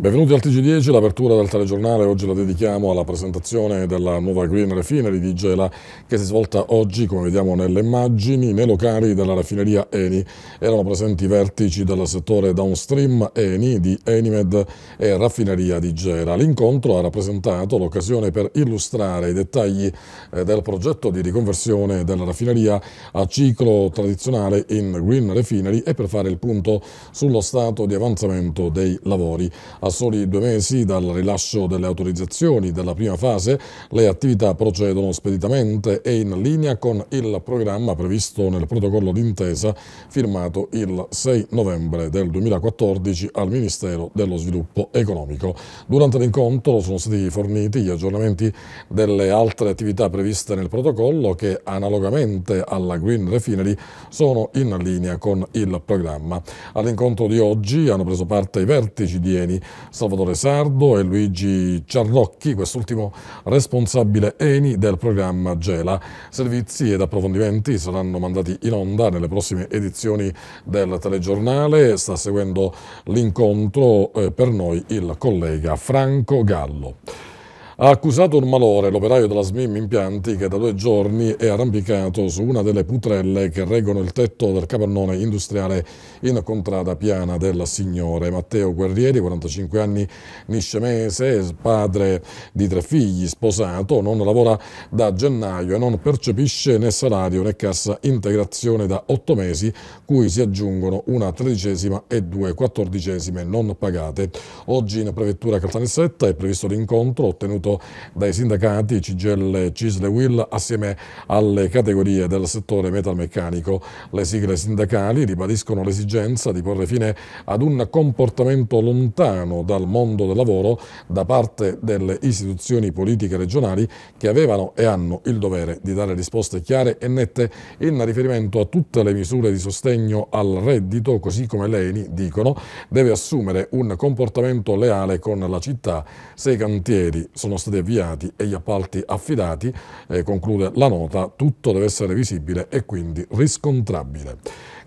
Benvenuti al TG10, l'apertura del telegiornale oggi la dedichiamo alla presentazione della nuova Green Refinery di Gela che si è svolta oggi, come vediamo nelle immagini, nei locali della raffineria Eni. Erano presenti i vertici del settore downstream Eni di Enimed e Raffineria di Gela. L'incontro ha rappresentato l'occasione per illustrare i dettagli eh, del progetto di riconversione della raffineria a ciclo tradizionale in Green Refinery e per fare il punto sullo stato di avanzamento dei lavori. A soli due mesi dal rilascio delle autorizzazioni della prima fase, le attività procedono speditamente e in linea con il programma previsto nel protocollo d'intesa firmato il 6 novembre del 2014 al Ministero dello Sviluppo Economico. Durante l'incontro sono stati forniti gli aggiornamenti delle altre attività previste nel protocollo che analogamente alla Green Refinery sono in linea con il programma. All'incontro di oggi hanno preso parte i vertici di Eni, Salvatore Sardo e Luigi Ciarrocchi, quest'ultimo responsabile ENI del programma Gela. Servizi ed approfondimenti saranno mandati in onda nelle prossime edizioni del telegiornale. Sta seguendo l'incontro eh, per noi il collega Franco Gallo ha accusato un malore l'operaio della SMIM Impianti che da due giorni è arrampicato su una delle putrelle che reggono il tetto del capannone industriale in contrada piana del signore. Matteo Guerrieri, 45 anni, niscemese, padre di tre figli, sposato, non lavora da gennaio e non percepisce né salario né cassa integrazione da otto mesi, cui si aggiungono una tredicesima e due quattordicesime non pagate. Oggi in prefettura Caltanissetta è previsto l'incontro ottenuto voluto dai sindacati Cigel, Cisle Will assieme alle categorie del settore metalmeccanico. Le sigle sindacali ribadiscono l'esigenza di porre fine ad un comportamento lontano dal mondo del lavoro da parte delle istituzioni politiche regionali che avevano e hanno il dovere di dare risposte chiare e nette in riferimento a tutte le misure di sostegno al reddito, così come l'ENI, dicono, deve assumere un comportamento leale con la città. Se i cantieri sono stati avviati e gli appalti affidati, eh, conclude la nota, tutto deve essere visibile e quindi riscontrabile.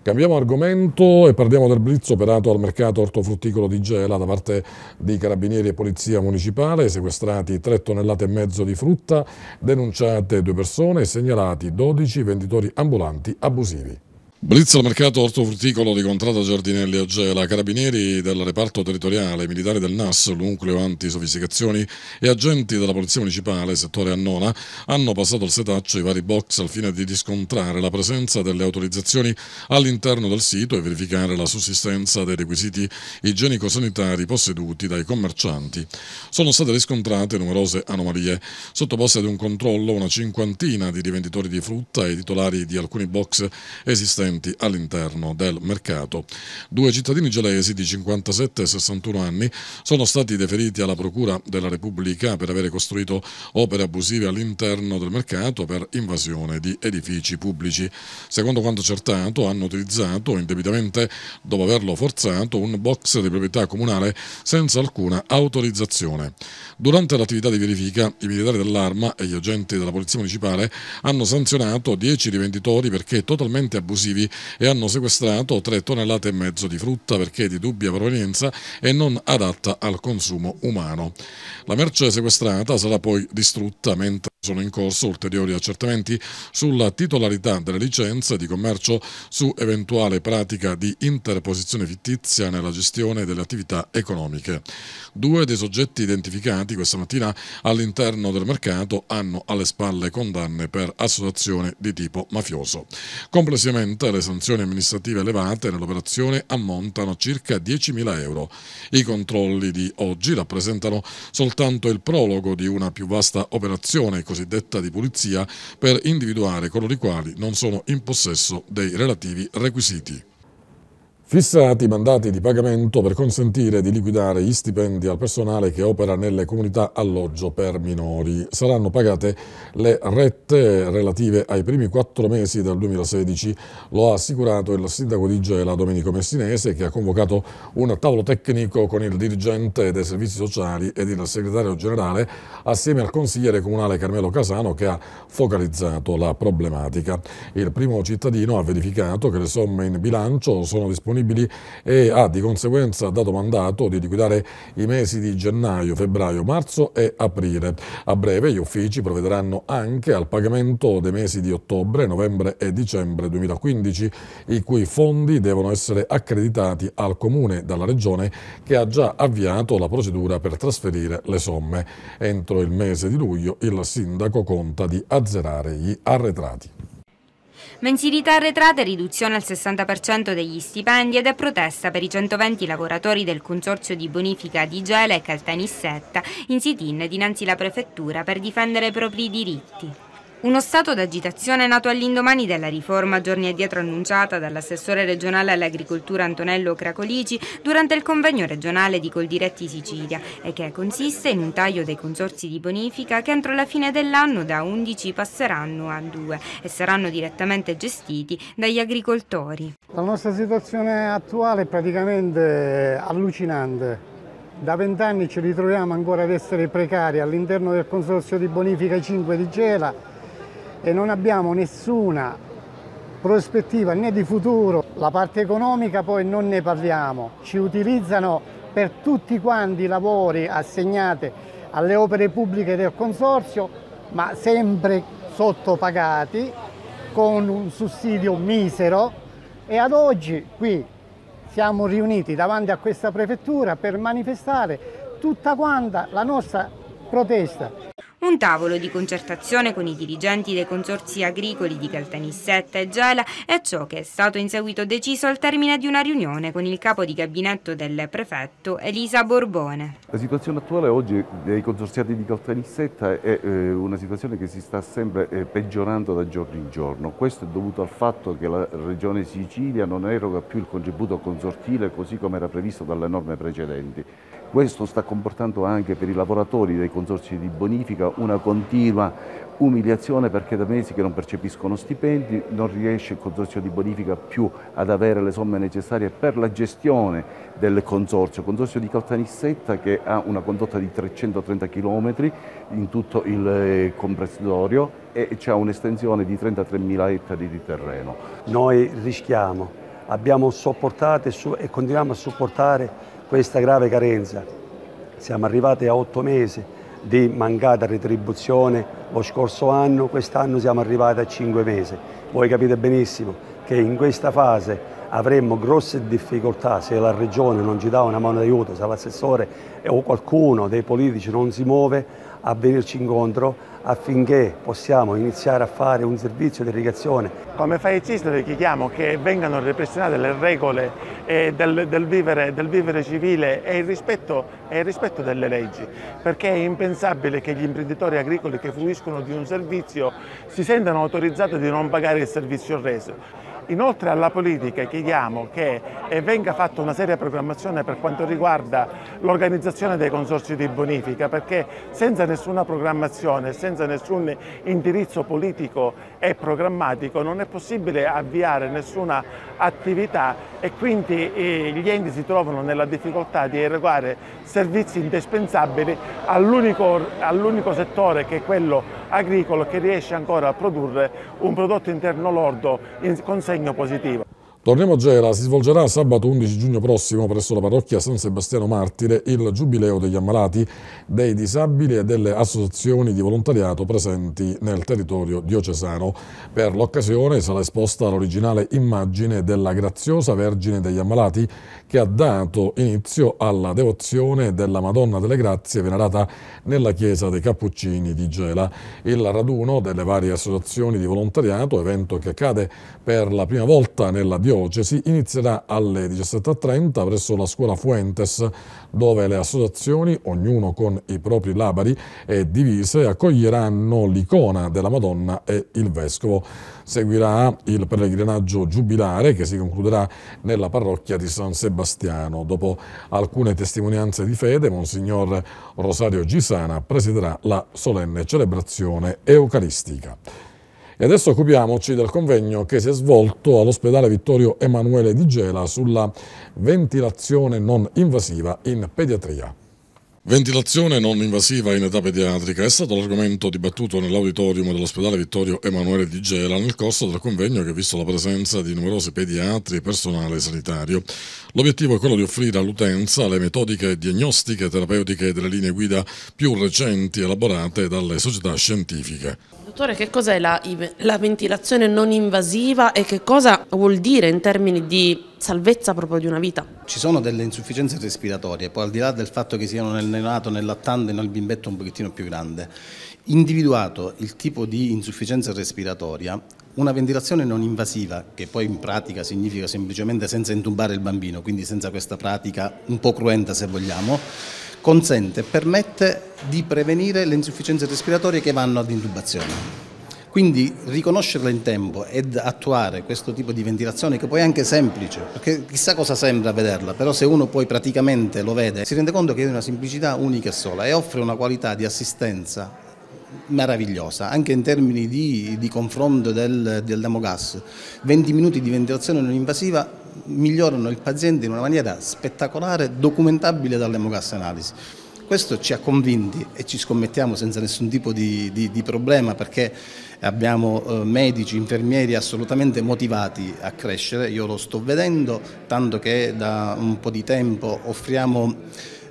Cambiamo argomento e parliamo del blitz operato al mercato ortofrutticolo di Gela da parte di carabinieri e polizia municipale, sequestrati 3 tonnellate e mezzo di frutta, denunciate due persone e segnalati 12 venditori ambulanti abusivi. Blitz al mercato ortofrutticolo di Contrada Giardinelli a Gela, carabinieri del reparto territoriale, militari del NAS, nucleo antisofisticazioni e agenti della Polizia Municipale, settore Annona, hanno passato il setaccio i vari box al fine di riscontrare la presenza delle autorizzazioni all'interno del sito e verificare la sussistenza dei requisiti igienico-sanitari posseduti dai commercianti. Sono state riscontrate numerose anomalie, sottoposte ad un controllo una cinquantina di rivenditori di frutta e titolari di alcuni box esistenti presenti all'interno del mercato. Due cittadini gelesi di 57 e 61 anni sono stati deferiti alla Procura della Repubblica per avere costruito opere abusive all'interno del mercato per invasione di edifici pubblici. Secondo quanto accertato, hanno utilizzato indebitamente, dopo averlo forzato, un box di proprietà comunale senza alcuna autorizzazione. Durante l'attività di verifica, i militari dell'arma e gli agenti della Polizia Municipale hanno sanzionato 10 rivenditori perché totalmente abusivi operativi e hanno sequestrato 3 tonnellate e mezzo di frutta perché di dubbia provenienza e non adatta al consumo umano. La merce sequestrata sarà poi distrutta mentre sono in corso ulteriori accertamenti sulla titolarità delle licenze di commercio su eventuale pratica di interposizione fittizia nella gestione delle attività economiche. Due dei soggetti identificati questa mattina all'interno del mercato hanno alle spalle condanne per associazione di tipo mafioso. Complessivamente le sanzioni amministrative elevate nell'operazione ammontano a circa 10.000 euro. I controlli di oggi rappresentano soltanto il prologo di una più vasta operazione cosiddetta di polizia per individuare coloro i quali non sono in possesso dei relativi requisiti fissati mandati di pagamento per consentire di liquidare gli stipendi al personale che opera nelle comunità alloggio per minori. Saranno pagate le rette relative ai primi quattro mesi del 2016, lo ha assicurato il sindaco di Gela Domenico Messinese che ha convocato un tavolo tecnico con il dirigente dei servizi sociali ed il segretario generale assieme al consigliere comunale Carmelo Casano che ha focalizzato la problematica. Il primo cittadino ha verificato che le somme in bilancio sono disponibili disponibili e ha di conseguenza dato mandato di liquidare i mesi di gennaio, febbraio, marzo e aprile. A breve gli uffici provvederanno anche al pagamento dei mesi di ottobre, novembre e dicembre 2015, i cui fondi devono essere accreditati al Comune dalla Regione che ha già avviato la procedura per trasferire le somme. Entro il mese di luglio il sindaco conta di azzerare gli arretrati mensilità arretrate, riduzione al 60% degli stipendi ed è protesta per i 120 lavoratori del Consorzio di Bonifica di Gela e Caltanissetta in sit-in dinanzi alla Prefettura per difendere i propri diritti. Uno stato d'agitazione nato all'indomani della riforma giorni addietro annunciata dall'assessore regionale all'agricoltura Antonello Cracolici durante il convegno regionale di Coldiretti Sicilia e che consiste in un taglio dei consorsi di bonifica che entro la fine dell'anno da 11 passeranno a 2 e saranno direttamente gestiti dagli agricoltori. La nostra situazione attuale è praticamente eh, allucinante. Da vent'anni ci ritroviamo ancora ad essere precari all'interno del consorzio di bonifica 5 di Gela e non abbiamo nessuna prospettiva né di futuro. La parte economica poi non ne parliamo, ci utilizzano per tutti quanti i lavori assegnati alle opere pubbliche del Consorzio, ma sempre sottopagati con un sussidio misero e ad oggi qui siamo riuniti davanti a questa prefettura per manifestare tutta quanta la nostra protesta. Un tavolo di concertazione con i dirigenti dei consorzi agricoli di Caltanissetta e Gela è ciò che è stato in seguito deciso al termine di una riunione con il capo di gabinetto del prefetto Elisa Borbone. La situazione attuale oggi dei consorziati di Caltanissetta è eh, una situazione che si sta sempre eh, peggiorando da giorno in giorno. Questo è dovuto al fatto che la regione Sicilia non eroga più il contributo consortile così come era previsto dalle norme precedenti. Questo sta comportando anche per i lavoratori dei consorci di bonifica una continua umiliazione perché da mesi che non percepiscono stipendi, non riesce il consorzio di bonifica più ad avere le somme necessarie per la gestione del consorzio. consorzio di Caltanissetta che ha una condotta di 330 km in tutto il eh, comprensorio e ha un'estensione di 33.000 ettari di terreno. Noi rischiamo, abbiamo sopportato e continuiamo a sopportare questa grave carenza. Siamo arrivati a otto mesi di mancata retribuzione lo scorso anno, quest'anno siamo arrivati a cinque mesi. Voi capite benissimo che in questa fase avremmo grosse difficoltà se la Regione non ci dà una mano d'aiuto, se l'assessore o qualcuno dei politici non si muove a venirci incontro affinché possiamo iniziare a fare un servizio di irrigazione. Come faicista richiediamo che vengano ripristinate le regole eh, del, del, vivere, del, vivere, civile e il, rispetto, e il rispetto delle leggi, perché è impensabile che gli imprenditori agricoli che fruiscono di un servizio si sentano autorizzati di non pagare il servizio reso. Inoltre alla politica chiediamo che eh, venga fatta una seria programmazione per quanto riguarda l'organizzazione dei consorsi di bonifica perché senza nessuna programmazione, senza nessun indirizzo politico e programmatico non è possibile avviare nessuna attività e quindi eh, gli enti si trovano nella difficoltà di erogare servizi indispensabili all'unico all settore che è quello agricolo che riesce ancora a produrre un prodotto interno lordo in, con segno positivo. Torniamo a Gela, si svolgerà sabato 11 giugno prossimo presso la parrocchia San Sebastiano Martire il Giubileo degli ammalati, dei disabili e delle associazioni di volontariato presenti nel territorio diocesano. Per l'occasione sarà esposta l'originale immagine della graziosa Vergine degli ammalati che ha dato inizio alla devozione della Madonna delle Grazie venerata nella chiesa dei Cappuccini di Gela. Il raduno delle varie associazioni di volontariato, evento che accade per la prima volta nella diocesana, Diocesi inizierà alle 17.30 presso la scuola Fuentes, dove le associazioni, ognuno con i propri labari e divise, accoglieranno l'icona della Madonna e il Vescovo. Seguirà il pellegrinaggio giubilare che si concluderà nella parrocchia di San Sebastiano. Dopo alcune testimonianze di fede, Monsignor Rosario Gisana presiderà la solenne celebrazione eucaristica. E adesso occupiamoci del convegno che si è svolto all'ospedale Vittorio Emanuele di Gela sulla ventilazione non invasiva in pediatria. Ventilazione non invasiva in età pediatrica è stato l'argomento dibattuto nell'auditorium dell'ospedale Vittorio Emanuele di Gela nel corso del convegno che ha visto la presenza di numerosi pediatri e personale sanitario. L'obiettivo è quello di offrire all'utenza le metodiche diagnostiche e terapeutiche delle linee guida più recenti elaborate dalle società scientifiche. Dottore, che cos'è la, la ventilazione non invasiva e che cosa vuol dire in termini di salvezza proprio di una vita. Ci sono delle insufficienze respiratorie, poi al di là del fatto che siano nel neonato, nel lattante, nel bimbetto un pochettino più grande, individuato il tipo di insufficienza respiratoria, una ventilazione non invasiva, che poi in pratica significa semplicemente senza intubare il bambino, quindi senza questa pratica un po' cruenta se vogliamo, consente e permette di prevenire le insufficienze respiratorie che vanno ad intubazione. Quindi riconoscerla in tempo ed attuare questo tipo di ventilazione che poi è anche semplice, perché chissà cosa sembra vederla, però se uno poi praticamente lo vede si rende conto che è una semplicità unica e sola e offre una qualità di assistenza meravigliosa, anche in termini di, di confronto del, del demogas. 20 minuti di ventilazione non invasiva migliorano il paziente in una maniera spettacolare, documentabile dall'emogas analisi. Questo ci ha convinti e ci scommettiamo senza nessun tipo di, di, di problema perché abbiamo eh, medici, infermieri assolutamente motivati a crescere, io lo sto vedendo, tanto che da un po' di tempo offriamo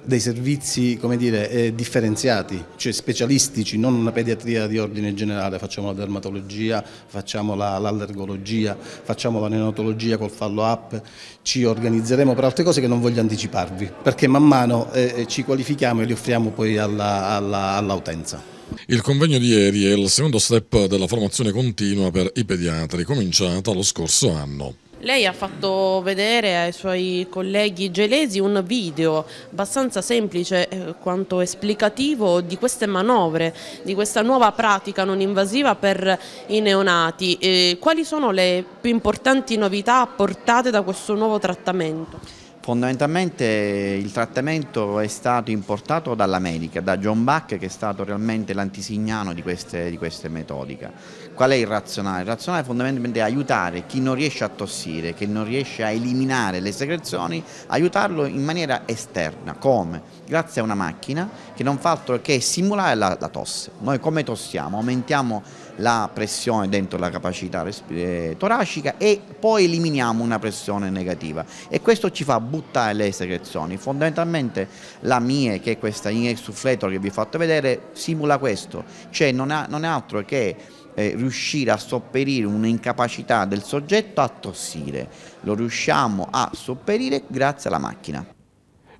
dei servizi dire, eh, differenziati, cioè specialistici, non una pediatria di ordine generale, facciamo la dermatologia, facciamo l'allergologia, la, facciamo la neonatologia col fallo up, ci organizzeremo per altre cose che non voglio anticiparvi, perché man mano eh, eh ci qualifichiamo e li offriamo poi all'autenza. Alla, all il convegno di ieri è il secondo step della formazione continua per i pediatri, cominciata lo scorso anno. Lei ha fatto vedere ai suoi colleghi gelesi un video abbastanza semplice eh, quanto esplicativo di queste manovre, di questa nuova pratica non invasiva per i neonati. Eh, quali sono le più importanti novità apportate da questo nuovo trattamento? Fondamentalmente il trattamento è stato importato dall'America, da John Bach che è stato realmente l'antisignano di queste, di queste metodiche. Qual è il razionale? Il razionale fondamentalmente è aiutare chi non riesce a tossire, chi non riesce a eliminare le secrezioni, aiutarlo in maniera esterna. Come? Grazie a una macchina che non fa altro che simulare la, la tosse. Noi come tossiamo? Aumentiamo la pressione dentro la capacità eh, toracica e poi eliminiamo una pressione negativa e questo ci fa buttare le secrezioni. Fondamentalmente la MIE, che è questa in suffletor che vi ho fatto vedere, simula questo, cioè non, ha, non è altro che eh, riuscire a sopperire un'incapacità del soggetto a tossire. Lo riusciamo a sopperire grazie alla macchina.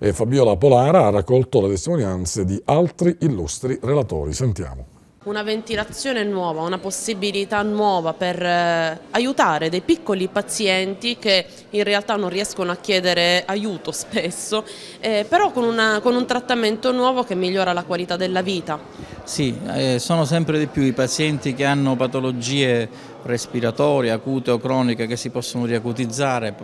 E Fabiola Polara ha raccolto le testimonianze di altri illustri relatori. Sentiamo. Una ventilazione nuova, una possibilità nuova per eh, aiutare dei piccoli pazienti che in realtà non riescono a chiedere aiuto spesso, eh, però con, una, con, un trattamento nuovo che migliora la qualità della vita. Sì, eh, sono sempre di più i pazienti che hanno patologie respiratorie, acute o croniche che si possono riacutizzare,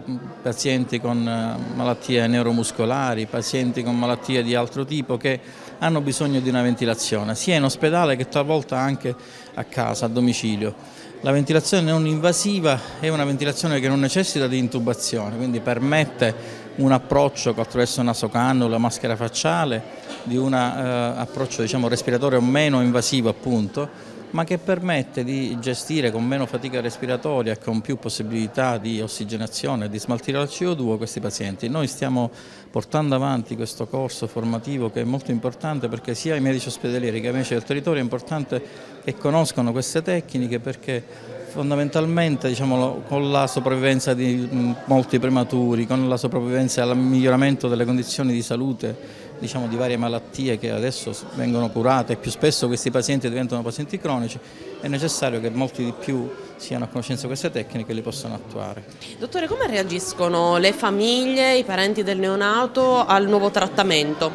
pazienti con eh, malattie neuromuscolari, pazienti con malattie di altro tipo che hanno bisogno di una ventilazione, sia in ospedale che talvolta anche a casa, a domicilio. La ventilazione non invasiva è una ventilazione che non necessita di intubazione, quindi permette un approccio attraverso nasocannula, maschera facciale, di un eh, approccio diciamo, respiratorio meno invasivo appunto, ma che permette di gestire con meno fatica respiratoria e con più possibilità di ossigenazione e di smaltire la CO2 questi pazienti. Noi stiamo portando avanti questo corso formativo che è molto importante perché sia i medici ospedalieri che i medici del territorio è importante che conoscono queste tecniche perché fondamentalmente diciamo, con la sopravvivenza di molti prematuri, con la sopravvivenza e il miglioramento delle condizioni di salute diciamo, di varie malattie che adesso vengono curate e più spesso questi pazienti diventano pazienti cronici, è necessario che molti di più siano a conoscenza di queste tecniche e le possano attuare. Dottore, come reagiscono le famiglie, i parenti del neonato al nuovo trattamento?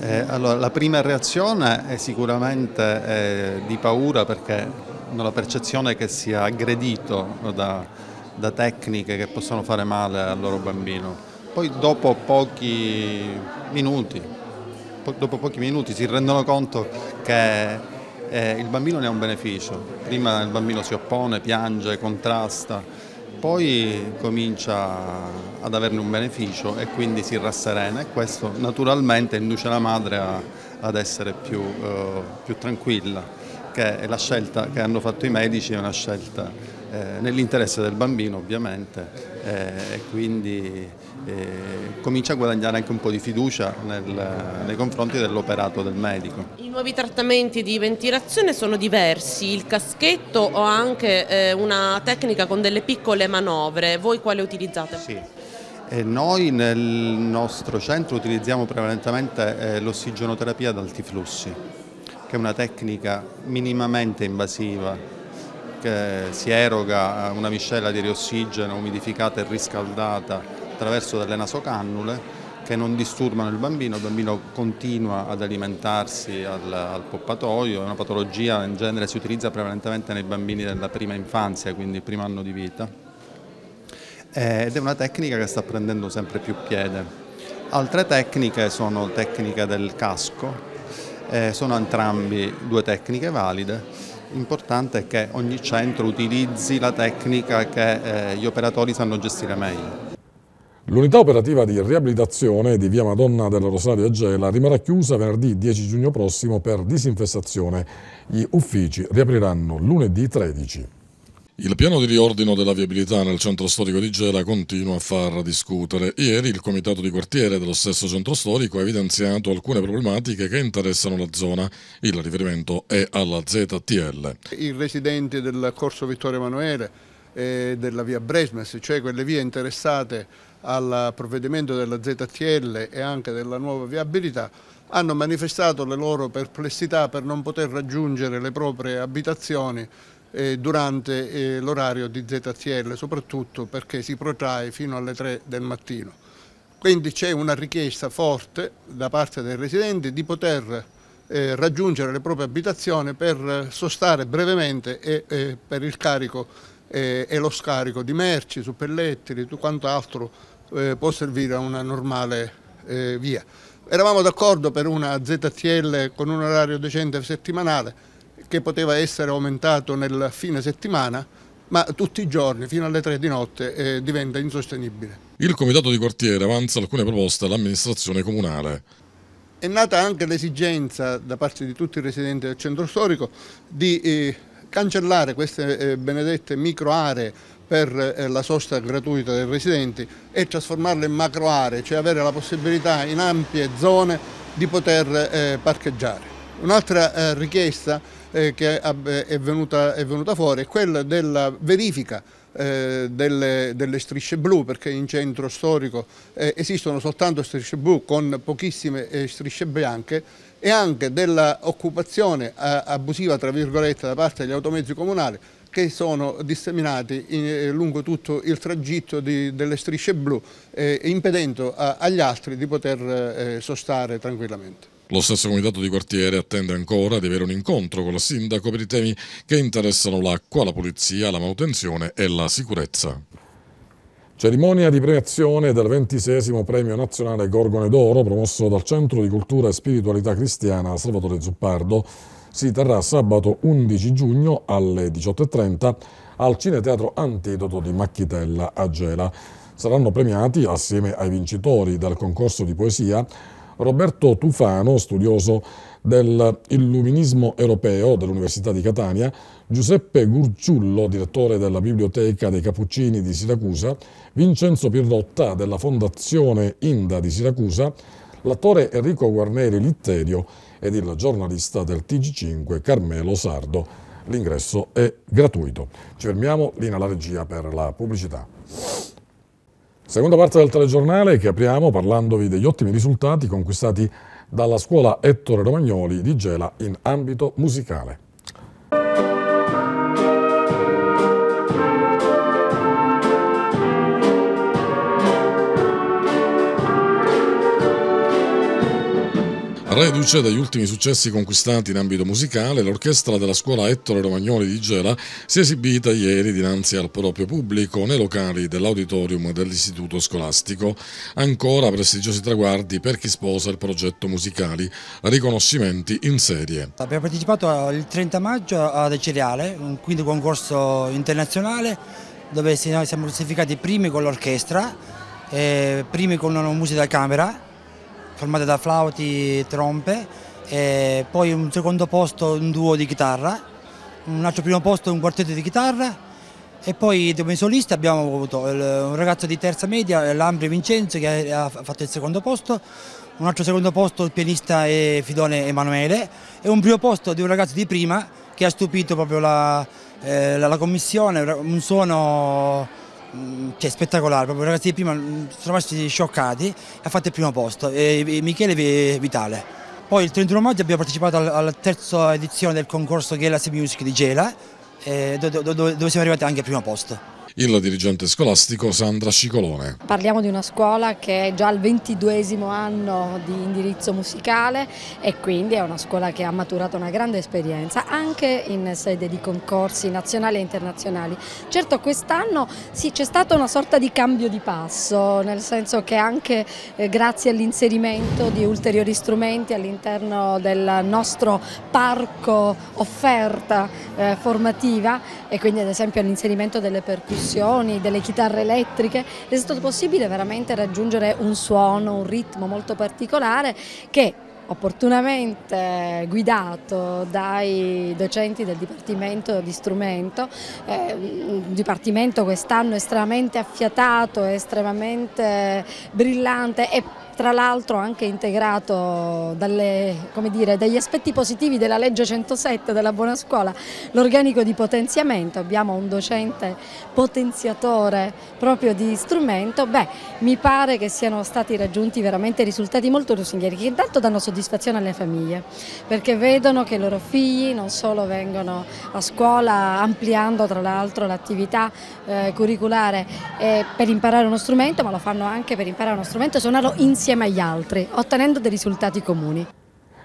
Eh, allora, la prima reazione è sicuramente eh, di paura perché hanno la percezione che sia aggredito da, da tecniche che possono fare male al loro bambino poi dopo pochi minuti, dopo pochi minuti si rendono conto che eh, il bambino ne ha un beneficio. Prima il bambino si oppone, piange, contrasta, poi comincia ad averne un beneficio e quindi si rasserena e questo naturalmente induce la madre a, ad essere più, eh, più tranquilla che la scelta che hanno fatto i medici è una scelta eh, nell'interesse del bambino ovviamente eh, e quindi eh, comincia a guadagnare anche un po' di fiducia nel, nei confronti dell'operato del medico. I nuovi trattamenti di ventilazione sono diversi, il caschetto o anche eh, una tecnica con delle piccole manovre, voi quale utilizzate? Sì. E noi nel nostro centro utilizziamo prevalentemente eh, l'ossigenoterapia ad alti flussi, che è una tecnica minimamente invasiva che si eroga una miscela di riossigeno umidificata e riscaldata attraverso delle nasocannule che non disturbano il bambino, il bambino continua ad alimentarsi al, al, poppatoio, è una patologia in genere si utilizza prevalentemente nei bambini della prima infanzia, quindi primo anno di vita, eh, ed è una tecnica che sta prendendo sempre più piede. Altre tecniche sono tecniche del casco, eh, sono entrambi due tecniche valide, l'importante è che ogni centro utilizzi la tecnica che eh, gli operatori sanno gestire meglio. L'unità operativa di riabilitazione di via Madonna della Rosaria Gela rimarrà chiusa venerdì 10 giugno prossimo per disinfestazione. Gli uffici riapriranno lunedì 13. Il piano di riordino della viabilità nel centro storico di Gela continua a far discutere. Ieri il comitato di quartiere dello stesso centro storico ha evidenziato alcune problematiche che interessano la zona. Il riferimento è alla ZTL. I residenti del corso Vittorio Emanuele e della via Bresmes, cioè quelle vie interessate al provvedimento della ZTL e anche della nuova viabilità hanno manifestato le loro perplessità per non poter raggiungere le proprie abitazioni eh, durante eh, l'orario di ZTL, soprattutto perché si protrae fino alle 3 del mattino. Quindi c'è una richiesta forte da parte dei residenti di poter eh, raggiungere le proprie abitazioni per sostare brevemente e per il carico e lo scarico di merci, su pellettili, quanto altro eh, può servire a una normale eh, via. Eravamo d'accordo per una ZTL con un orario decente settimanale che poteva essere aumentato nel fine settimana, ma tutti i giorni fino alle 3 di notte eh, diventa insostenibile. Il comitato di quartiere avanza alcune proposte all'amministrazione comunale. È nata anche l'esigenza da parte di tutti i residenti del centro storico di eh, cancellare queste eh, benedette micro aree per eh, la sosta gratuita dei residenti e trasformarle in macro aree, cioè avere la possibilità in ampie zone di poter eh, parcheggiare. Un'altra eh, richiesta che è venuta, è venuta, fuori è quella della verifica delle, delle, strisce blu perché in centro storico eh, esistono soltanto strisce blu con pochissime eh, strisce bianche e anche dell'occupazione abusiva tra virgolette da parte degli automezzi comunali che sono disseminati in, eh, lungo tutto il tragitto di, delle strisce blu, eh, impedendo a, agli altri di poter eh, sostare tranquillamente. Lo stesso comitato di quartiere attende ancora di avere un incontro con la sindaco per i temi che interessano l'acqua, la pulizia, la manutenzione e la sicurezza. Cerimonia di premiazione del 26 Premio Nazionale Gorgone d'Oro promosso dal Centro di Cultura e Spiritualità Cristiana Salvatore Zuppardo si terrà sabato 11 giugno alle 18.30 al Cineteatro Antidoto di Macchitella a Gela. Saranno premiati, assieme ai vincitori del concorso di poesia, Roberto Tufano, studioso dell'illuminismo europeo dell'Università di Catania, Giuseppe Gurciullo, direttore della Biblioteca dei Cappuccini di Siracusa, Vincenzo Pirrotta della Fondazione Inda di Siracusa, l'attore Enrico Guarneri Litterio ed il giornalista del TG5 Carmelo Sardo. L'ingresso è gratuito. Ci fermiamo, lì nella regia per la pubblicità. Seconda parte del telegiornale che apriamo parlandovi degli ottimi risultati conquistati dalla scuola Ettore Romagnoli di Gela in ambito musicale. Reduce dagli ultimi successi conquistati in ambito musicale, l'orchestra della scuola Ettore Romagnoli di Gela si è esibita ieri dinanzi al proprio pubblico nei locali dell'auditorium dell'istituto scolastico. Ancora prestigiosi traguardi per chi sposa il progetto musicali, riconoscimenti in serie. Abbiamo partecipato il 30 maggio ad Cereale, un quinto concorso internazionale dove siamo classificati primi con l'orchestra, eh, primi con una musica da camera formate da flauti e trompe, e poi un secondo posto un duo di chitarra, un altro primo posto un quartetto di chitarra e poi come solisti abbiamo avuto un ragazzo di terza media, Lambri Vincenzo, che ha fatto il secondo posto, un altro secondo posto il pianista Fidone Emanuele e un primo posto di un ragazzo di prima che ha stupito proprio la, eh, la, la commissione, un suono Mm, che è cioè, spettacolare, proprio i ragazzi di prima mm, sono rimasti scioccati e ha fatto il primo posto, e Michele Vitale. Poi il 31 maggio abbiamo partecipato alla terza edizione del concorso Galaxy Music di Gela, eh, dove siamo arrivati anche al primo posto il dirigente scolastico Sandra Scicolone. Parliamo di una scuola che è già al ventiduesimo anno di indirizzo musicale e quindi è una scuola che ha maturato una grande esperienza anche in sede di concorsi nazionali e internazionali. Certo quest'anno sì, c'è stata una sorta di cambio di passo, nel senso che anche eh, grazie all'inserimento di ulteriori strumenti all'interno del nostro parco offerta eh, formativa e quindi ad esempio all'inserimento delle percussioni percussioni, delle chitarre elettriche, è stato possibile veramente raggiungere un suono, un ritmo molto particolare che opportunamente eh, guidato dai docenti del Dipartimento di Strumento, eh, un dipartimento quest'anno estremamente affiatato, estremamente eh, brillante e tra l'altro anche integrato dalle, dire, dagli aspetti positivi della legge 107 della buona scuola, l'organico di potenziamento, abbiamo un docente potenziatore proprio di strumento, beh mi pare che siano stati raggiunti veramente risultati molto lusinghieri che intanto danno soddisfazione alle famiglie perché vedono che i loro figli non solo vengono a scuola ampliando tra l'altro l'attività eh, curriculare eh, per imparare uno strumento ma lo fanno anche per imparare uno strumento e suonarlo insieme insieme agli altri, ottenendo dei risultati comuni.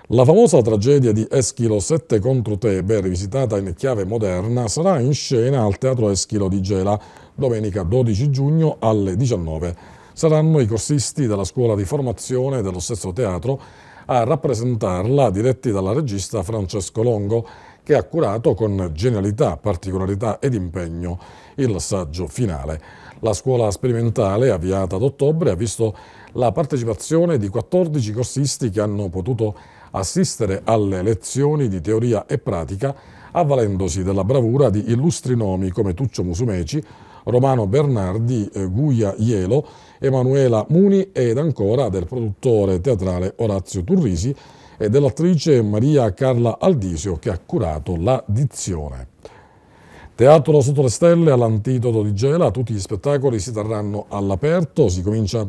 La famosa tragedia di Eschilo 7 contro Tebe, rivisitata in chiave moderna, sarà in scena al Teatro Eschilo di Gela domenica 12 giugno alle 19. Saranno i corsisti della scuola di formazione dello stesso teatro a rappresentarla, diretti dalla regista Francesco Longo, che ha curato con genialità, particolarità ed impegno il saggio finale. La scuola sperimentale, avviata ad ottobre, ha visto la partecipazione di 14 corsisti che hanno potuto assistere alle lezioni di teoria e pratica avvalendosi della bravura di illustri nomi come Tuccio Musumeci, Romano Bernardi, eh, Guia Ielo, Emanuela Muni ed ancora del produttore teatrale Orazio Turrisi e dell'attrice Maria Carla Aldisio che ha curato la dizione. Teatro sotto le stelle all'antidoto di Gela, tutti gli spettacoli si terranno all'aperto, si comincia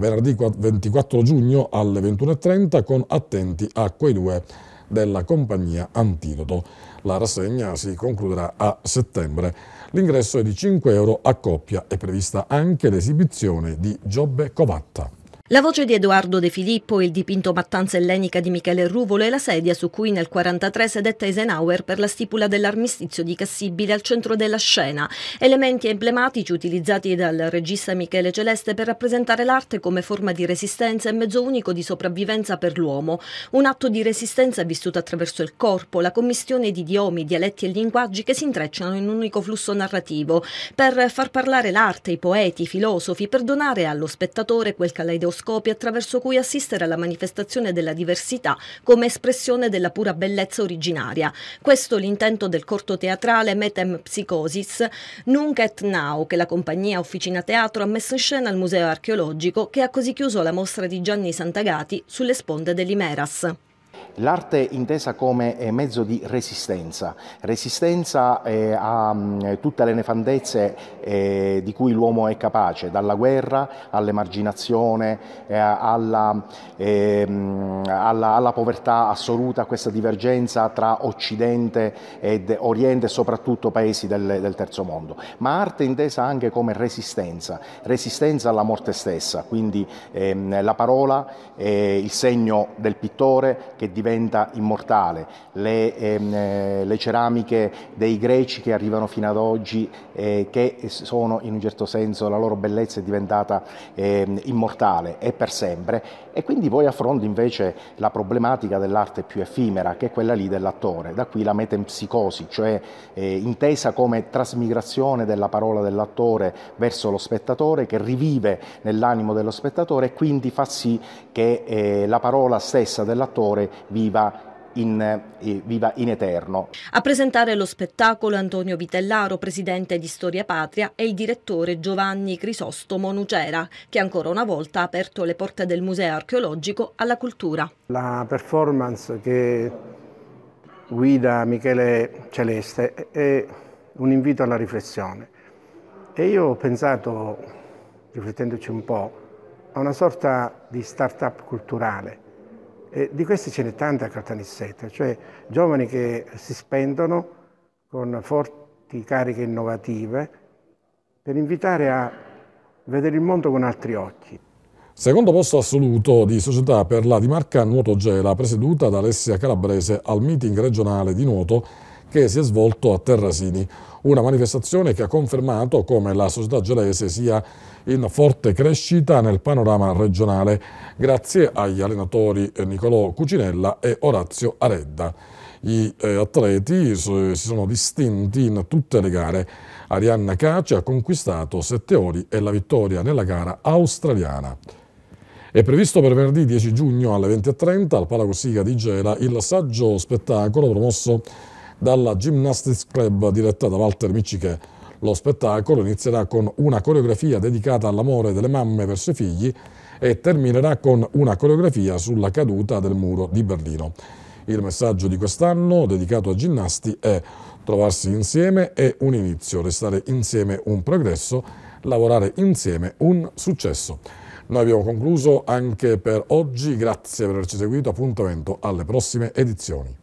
venerdì 24 giugno alle 21.30 con Attenti a quei due della compagnia Antidoto. La rassegna si concluderà a settembre. L'ingresso è di 5 euro a coppia. È prevista anche l'esibizione di Giobbe Covatta. La voce di Edoardo De Filippo, il dipinto Mattanza ellenica di Michele Ruvolo e la sedia su cui nel 1943 sedette Eisenhower per la stipula dell'armistizio di Cassibile al centro della scena, elementi emblematici utilizzati dal regista Michele Celeste per rappresentare l'arte come forma di resistenza e mezzo unico di sopravvivenza per l'uomo, un atto di resistenza vissuto attraverso il corpo, la commistione di idiomi, dialetti e linguaggi che si intrecciano in un unico flusso narrativo, per far parlare l'arte, i poeti, i filosofi, per donare allo spettatore quel caleidoscopio scopi attraverso cui assistere alla manifestazione della diversità come espressione della pura bellezza originaria. Questo l'intento del corto teatrale Metempsicosis Nunc et Now, che la compagnia Officina Teatro ha messo in scena al Museo Archeologico, che ha così chiuso la mostra di Gianni Santagati sulle sponde dell'Imeras. L'arte intesa come eh, mezzo di resistenza, resistenza eh, a mm, tutte le nefandezze eh, di cui l'uomo è capace, dalla guerra all'emarginazione, eh, alla, ehm, alla, alla, povertà assoluta, questa divergenza tra Occidente ed Oriente, e soprattutto paesi del, del terzo mondo. Ma arte intesa anche come resistenza, resistenza alla morte stessa, quindi ehm, la parola, eh, il segno del pittore, che diventa immortale, le, ehm, eh, le ceramiche dei greci che arrivano fino ad oggi, eh, che sono in un certo senso la loro bellezza è diventata ehm, immortale e per sempre. E quindi voi affronti invece la problematica dell'arte più effimera, che è quella lì dell'attore. Da qui la metempsicosi, cioè eh, intesa come trasmigrazione della parola dell'attore verso lo spettatore, che rivive nell'animo dello spettatore e quindi fa sì che eh, la parola stessa dell'attore viva in, eh, eh, viva in eterno. A presentare lo spettacolo Antonio Vitellaro, presidente di Storia Patria, e il direttore Giovanni Crisostomo Nucera, che ancora una volta ha aperto le porte del museo archeologico alla cultura. La performance che guida Michele Celeste è un invito alla riflessione e io ho pensato, riflettendoci un po', a una sorta di start-up culturale eh, di questi ce n'è tante a Caltanissetta, cioè giovani che si spendono con forti cariche innovative per invitare a vedere il mondo con altri occhi. Secondo posto assoluto di Società per la Dimarca Nuoto Gela, presieduta da Alessia Calabrese al meeting regionale di Nuoto, che si è svolto a Terrasini, una manifestazione che ha confermato come la società gelese sia in forte crescita nel panorama regionale grazie agli allenatori Nicolò Cucinella e Orazio Aredda. Gli eh, atleti si sono distinti in tutte le gare. Arianna Caci ha conquistato 7 ori e la vittoria nella gara australiana. È previsto per venerdì 10 giugno alle 20.30 al Palago di Gela il saggio spettacolo promosso dalla Gymnastics Club diretta da Walter Micci lo spettacolo inizierà con una coreografia dedicata all'amore delle mamme verso i figli e terminerà con una coreografia sulla caduta del muro di Berlino. Il messaggio di quest'anno dedicato a ginnasti è trovarsi insieme è un inizio, restare insieme un progresso, lavorare insieme un successo. Noi abbiamo concluso anche per oggi, grazie per averci seguito, appuntamento alle prossime edizioni.